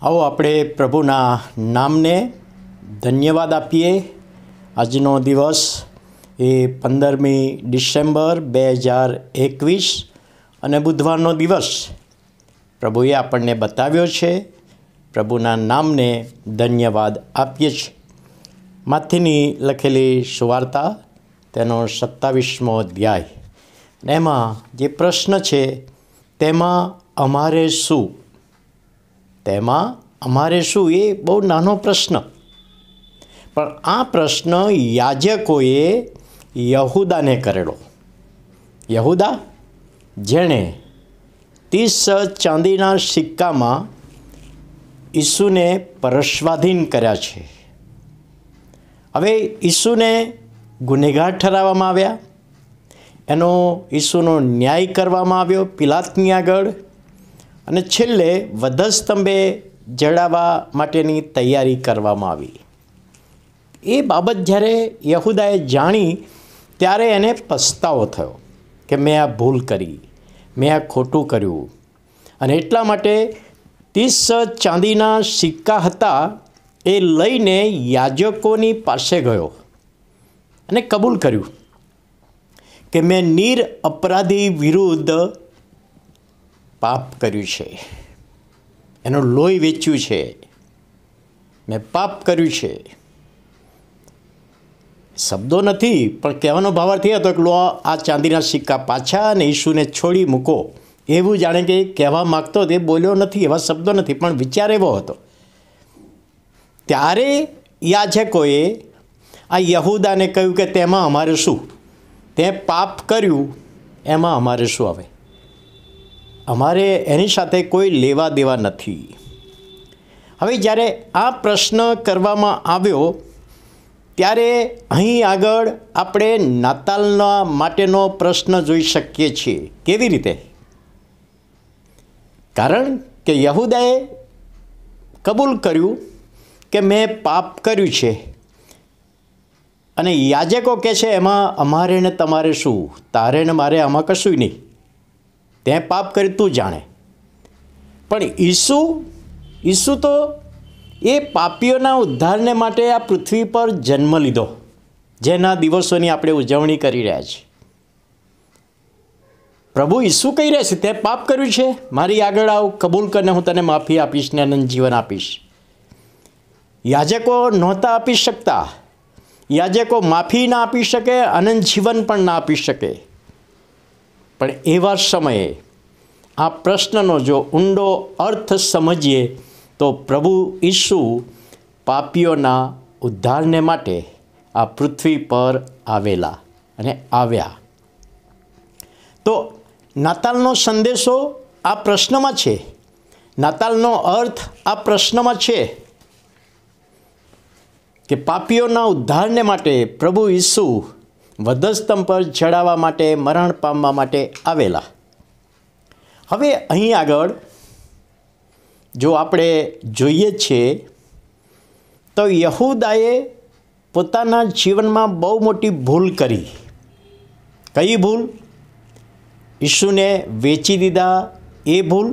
આવો આપણે પ્રભુના નામને ધન્યવાદ આપીએ આજનો દિવસ એ પંદરમી ડિસેમ્બર બે હજાર એકવીસ અને બુધવારનો દિવસ પ્રભુએ આપણને બતાવ્યો છે પ્રભુના નામને ધન્યવાદ આપીએ છીએ માથીની લખેલી સુવાર્તા તેનો સત્તાવીસમો અધ્યાય એમાં જે પ્રશ્ન છે તેમાં અમારે શું તેમાં અમારે શું એ બહુ નાનો પ્રશ્ન પણ આ પ્રશ્ન યાજકોએ યહુદાને કરેલો યહુદા જેણે ત્રીસ ચાંદીના સિક્કામાં ઈસુને પરસ્વાધીન કર્યા છે હવે ઈસુને ગુનેગાર ઠરાવવામાં આવ્યા એનો ઈસુનો ન્યાય કરવામાં આવ્યો પિલાતની આગળ અને છેલ્લે વધસ્તંભે જડાવા માટેની તૈયારી કરવામાં આવી એ બાબત જ્યારે યહુદાએ જાણી ત્યારે એને પસ્તાવો થયો કે મેં આ ભૂલ કરી મેં આ ખોટું કર્યું અને એટલા માટે તીસ ચાંદીના સિક્કા હતા એ લઈને યાજકોની પાસે ગયો અને કબૂલ કર્યું કે મેં નિર અપરાધી વિરુદ્ધ પાપ કર્યું છે એનું લોહી વેચ્યું છે મેં પાપ કર્યું છે શબ્દો નથી પણ કહેવાનો ભાવાર્થ એ હતો કે લો આ ચાંદીના સિક્કા પાછા અને ઈસુને છોડી મૂકો એવું જાણે કે કહેવા માગતો તે બોલ્યો નથી એવા શબ્દો નથી પણ વિચાર એવો હતો ત્યારે યાજકોએ આ યહૂદાને કહ્યું કે તેમાં અમારે શું તે પાપ કર્યું એમાં અમારે શું આવે અમારે એની સાથે કોઈ લેવા દેવા નથી હવે જ્યારે આ પ્રશ્ન કરવામાં આવ્યો ત્યારે અહીં આગળ આપણે નાતાલના માટેનો પ્રશ્ન જોઈ શકીએ છીએ કેવી રીતે કારણ કે યહુદાએ કબૂલ કર્યું કે મેં પાપ કર્યું છે અને યાજકો કહે છે એમાં અમારે ને તમારે શું તારે ને મારે આમાં કશું નહીં તે પાપ કર્યું તું જાણે પણ ઈસુ ઈસુ તો એ પાપીઓના ઉદ્ધારને માટે આ પૃથ્વી પર જન્મ લીધો જેના દિવસોની આપણે ઉજવણી કરી રહ્યા છીએ પ્રભુ ઈસુ કહી રહ્યા છે તે પાપ કર્યું છે મારી આગળ આવ કબૂલ કરીને હું તને માફી આપીશ ને આનંદ જીવન આપીશ યાજકો નહોતા આપી શકતા યાજકો માફી ના આપી શકે અનંત જીવન પણ ના આપી શકે પણ એવા સમયે આ પ્રશ્નનો જો ઊંડો અર્થ સમજીએ તો પ્રભુ ઈસુ પાપીઓના ઉદ્ધારને માટે આ પૃથ્વી પર આવેલા અને આવ્યા તો નાતાલનો સંદેશો આ પ્રશ્નમાં છે નાતાલનો અર્થ આ પ્રશ્નમાં છે કે પાપીઓના ઉદ્ધારને માટે પ્રભુ ઈસુ વધસ્તંભ પર ચડાવવા માટે મરણ પામવા માટે આવેલા હવે અહીં આગળ જો આપણે જોઈએ છીએ તો યહૂદાએ પોતાના જીવનમાં બહુ મોટી ભૂલ કરી કઈ ભૂલ ઈસુને વેચી દીધા એ ભૂલ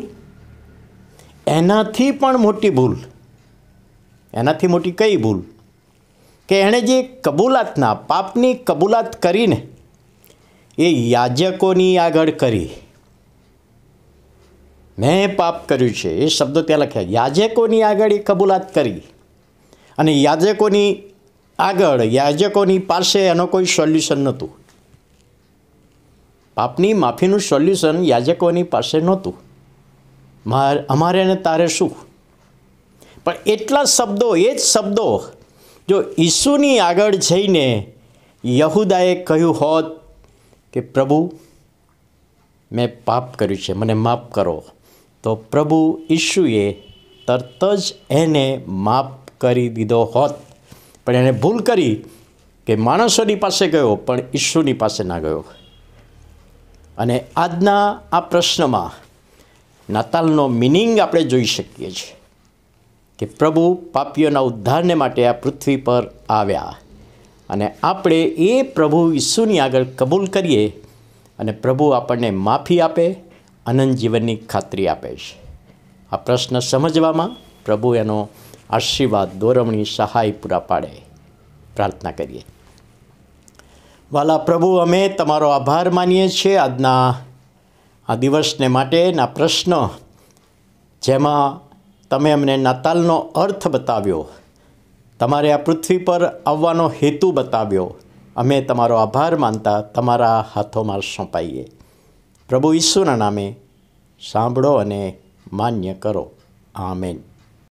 એનાથી પણ મોટી ભૂલ એનાથી મોટી કઈ ભૂલ કે એણે જે કબૂલાતના પાપની કબૂલાત કરીને એ યાજકોની આગળ કરી મેં પાપ કર્યું છે એ શબ્દો ત્યાં લખ્યા યાજકોની આગળ એ કબૂલાત કરી અને યાજકોની આગળ યાજકોની પાસે એનો કોઈ સોલ્યુશન નહોતું પાપની માફીનું સોલ્યુશન યાજકોની પાસે નહોતું અમારે ને તારે શું પણ એટલા શબ્દો એ જ શબ્દો જો ઈસુની આગળ જઈને યહુદાએ કહ્યું હોત કે પ્રભુ મેં પાપ કર્યું છે મને માફ કરો તો પ્રભુ ઈશુએ તરત જ એને માફ કરી દીધો હોત પણ એણે ભૂલ કરી કે માણસોની પાસે ગયો પણ ઈશુની પાસે ના ગયો અને આજના આ પ્રશ્નમાં નાતાલનો મિનિંગ આપણે જોઈ શકીએ છીએ કે પ્રભુ પાપીઓના ઉદ્ધારને માટે આ પૃથ્વી પર આવ્યા અને આપણે એ પ્રભુ ઈસુની આગળ કબૂલ કરીએ અને પ્રભુ આપણને માફી આપે અનંત જીવનની ખાતરી આપે છે આ પ્રશ્ન સમજવામાં પ્રભુ એનો આશીર્વાદ દોરવણી સહાય પૂરા પાડે પ્રાર્થના કરીએ વાલા પ્રભુ અમે તમારો આભાર માનીએ છીએ આજના આ દિવસને માટેના પ્રશ્ન જેમાં તમે અમને નાતાલનો અર્થ બતાવ્યો તમારે આ પૃથ્વી પર આવવાનો હેતુ બતાવ્યો અમે તમારો આભાર માનતા તમારા હાથોમાં સોંપાઈએ પ્રભુ ઈસુના નામે સાંભળો અને માન્ય કરો આમેન